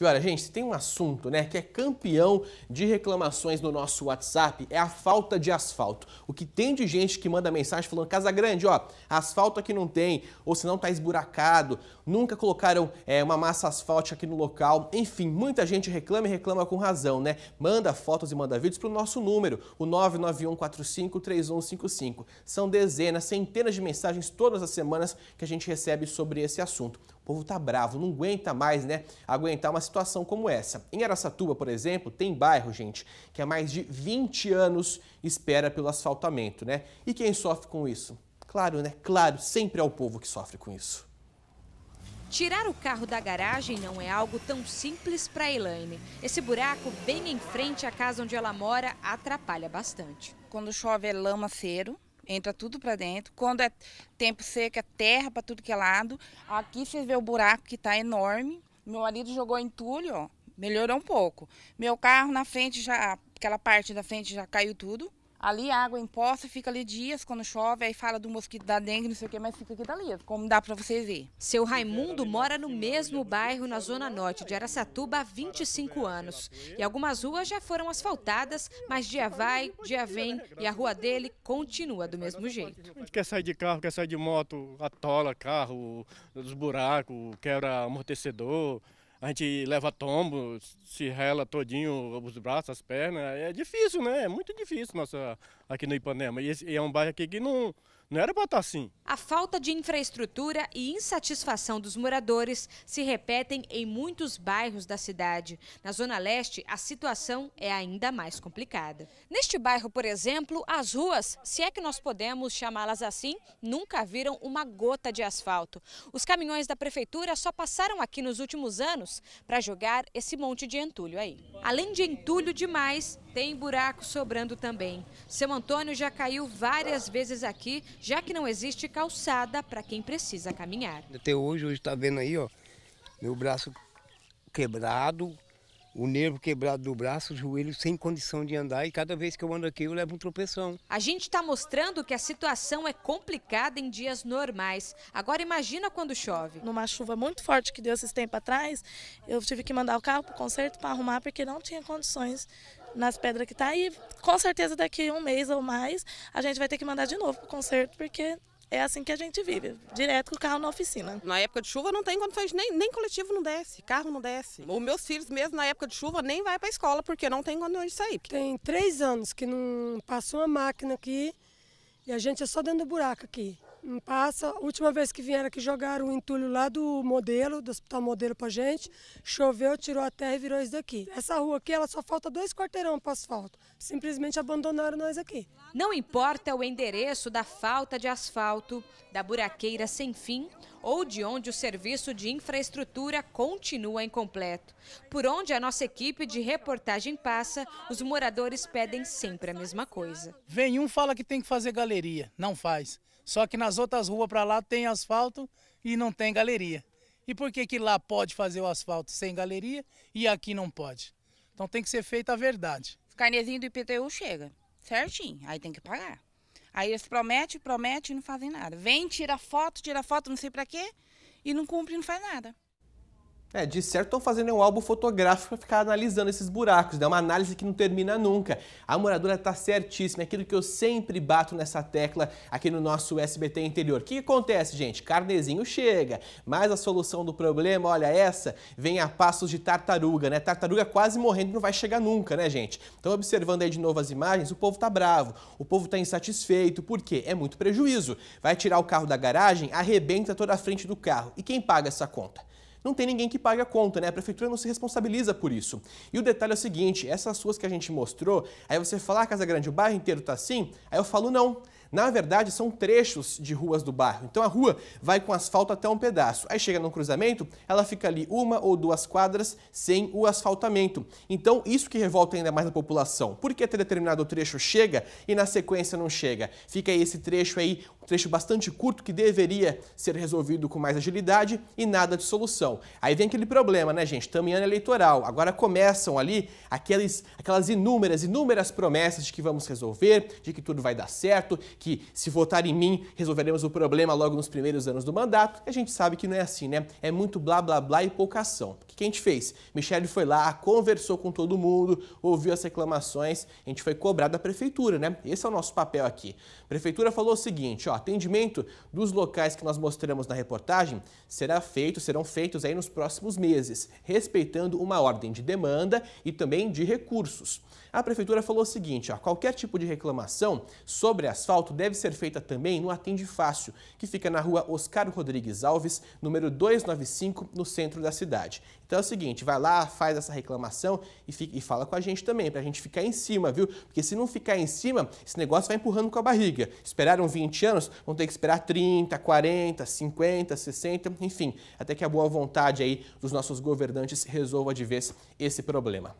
E olha, gente, tem um assunto, né, que é campeão de reclamações no nosso WhatsApp, é a falta de asfalto. O que tem de gente que manda mensagem falando, Casa Grande, ó, asfalto aqui não tem, ou se não tá esburacado, nunca colocaram é, uma massa asfalte aqui no local. Enfim, muita gente reclama e reclama com razão, né? Manda fotos e manda vídeos pro nosso número, o 991453155. São dezenas, centenas de mensagens todas as semanas que a gente recebe sobre esse assunto povo tá bravo, não aguenta mais, né, aguentar uma situação como essa. Em Aracatuba, por exemplo, tem bairro, gente, que há mais de 20 anos espera pelo asfaltamento, né? E quem sofre com isso? Claro, né? Claro, sempre é o povo que sofre com isso. Tirar o carro da garagem não é algo tão simples para Elaine. Esse buraco, bem em frente à casa onde ela mora, atrapalha bastante. Quando chove é lama feiro, entra tudo para dentro. Quando é tempo seco, é terra para tudo que é lado. Aqui você vê o buraco que está enorme. Meu marido jogou entulho, ó, melhorou um pouco. Meu carro na frente já, aquela parte da frente já caiu tudo. Ali a água imposta fica ali dias quando chove, aí fala do mosquito da dengue, não sei o que, mas fica aqui dali, como dá para vocês ver. Seu Raimundo mora no mesmo bairro na zona norte de Aracatuba há 25 anos. E algumas ruas já foram asfaltadas, mas dia vai, dia vem e a rua dele continua do mesmo jeito. A gente quer sair de carro, quer sair de moto, atola carro, dos buracos, quebra amortecedor a gente leva tombo, se rela todinho os braços, as pernas. É difícil, né? É muito difícil nossa, aqui no Ipanema. E, e é um bairro aqui que não, não era para estar assim. A falta de infraestrutura e insatisfação dos moradores se repetem em muitos bairros da cidade. Na Zona Leste, a situação é ainda mais complicada. Neste bairro, por exemplo, as ruas, se é que nós podemos chamá-las assim, nunca viram uma gota de asfalto. Os caminhões da prefeitura só passaram aqui nos últimos anos para jogar esse monte de entulho aí. Além de entulho demais, tem buraco sobrando também. Seu Antônio já caiu várias vezes aqui já que não existe calçada para quem precisa caminhar. Até hoje, hoje está vendo aí, ó, meu braço quebrado, o nervo quebrado do braço, o joelho sem condição de andar e cada vez que eu ando aqui eu levo um tropeção. A gente está mostrando que a situação é complicada em dias normais. Agora imagina quando chove. Numa chuva muito forte que deu esses tempos atrás, eu tive que mandar o carro para o conserto para arrumar porque não tinha condições nas pedras que tá. E com certeza daqui um mês ou mais a gente vai ter que mandar de novo pro conserto, porque é assim que a gente vive, direto com o carro na oficina. Na época de chuva não tem condições, nem, nem coletivo não desce, carro não desce. Os meus filhos mesmo na época de chuva nem vai para a escola porque não tem condições de sair. Tem três anos que não passou uma máquina aqui e a gente é só dentro do buraco aqui. Não passa. Última vez que vieram aqui jogaram o entulho lá do modelo, do hospital modelo pra gente. Choveu, tirou a terra e virou isso daqui. Essa rua aqui, ela só falta dois quarteirão para asfalto. Simplesmente abandonaram nós aqui. Não importa o endereço da falta de asfalto, da buraqueira sem fim ou de onde o serviço de infraestrutura continua incompleto. Por onde a nossa equipe de reportagem passa, os moradores pedem sempre a mesma coisa. Vem um fala que tem que fazer galeria, não faz. Só que nas outras ruas para lá tem asfalto e não tem galeria. E por que que lá pode fazer o asfalto sem galeria e aqui não pode? Então tem que ser feita a verdade. Os carnezinhos do IPTU chega, certinho, aí tem que pagar. Aí eles prometem, prometem e não fazem nada. Vem, tira foto, tira foto, não sei para quê, e não cumpre, não faz nada. É, de certo estão fazendo um álbum fotográfico para ficar analisando esses buracos, é né? uma análise que não termina nunca. A moradora está certíssima, é aquilo que eu sempre bato nessa tecla aqui no nosso SBT interior. O que, acontece, gente? Carnezinho chega, mas a solução do problema, olha essa, vem a passos de tartaruga, né? Tartaruga quase morrendo não vai chegar nunca, né, gente? Então, observando aí de novo as imagens, o povo tá bravo, o povo tá insatisfeito, por quê é muito prejuízo. Vai tirar o carro da garagem, arrebenta toda a frente do carro. E quem paga essa conta? não tem ninguém que pague a conta, né? A prefeitura não se responsabiliza por isso. E o detalhe é o seguinte, essas ruas que a gente mostrou, aí você fala, ah, Casa Grande, o bairro inteiro tá assim? Aí eu falo, não. Na verdade, são trechos de ruas do bairro. Então a rua vai com asfalto até um pedaço. Aí chega num cruzamento, ela fica ali uma ou duas quadras sem o asfaltamento. Então isso que revolta ainda mais a população. Por que ter determinado trecho chega e na sequência não chega? Fica aí esse trecho aí trecho bastante curto que deveria ser resolvido com mais agilidade e nada de solução. Aí vem aquele problema, né, gente? Estamos em ano eleitoral. Agora começam ali aqueles, aquelas inúmeras, inúmeras promessas de que vamos resolver, de que tudo vai dar certo, que se votar em mim resolveremos o problema logo nos primeiros anos do mandato. E a gente sabe que não é assim, né? É muito blá blá blá e pouca ação. O que a gente fez? Michele foi lá, conversou com todo mundo, ouviu as reclamações, a gente foi cobrar da prefeitura, né? Esse é o nosso papel aqui. A prefeitura falou o seguinte, ó, atendimento dos locais que nós mostramos na reportagem será feito, serão feitos aí nos próximos meses, respeitando uma ordem de demanda e também de recursos. A prefeitura falou o seguinte, ó, qualquer tipo de reclamação sobre asfalto deve ser feita também no Atende Fácil, que fica na rua Oscar Rodrigues Alves, número 295, no centro da cidade. Então é o seguinte, vai lá, faz essa reclamação e, fica, e fala com a gente também, para a gente ficar em cima, viu? Porque se não ficar em cima, esse negócio vai empurrando com a barriga. Esperaram 20 anos, vão ter que esperar 30, 40, 50, 60, enfim, até que a boa vontade aí dos nossos governantes resolva de vez esse problema.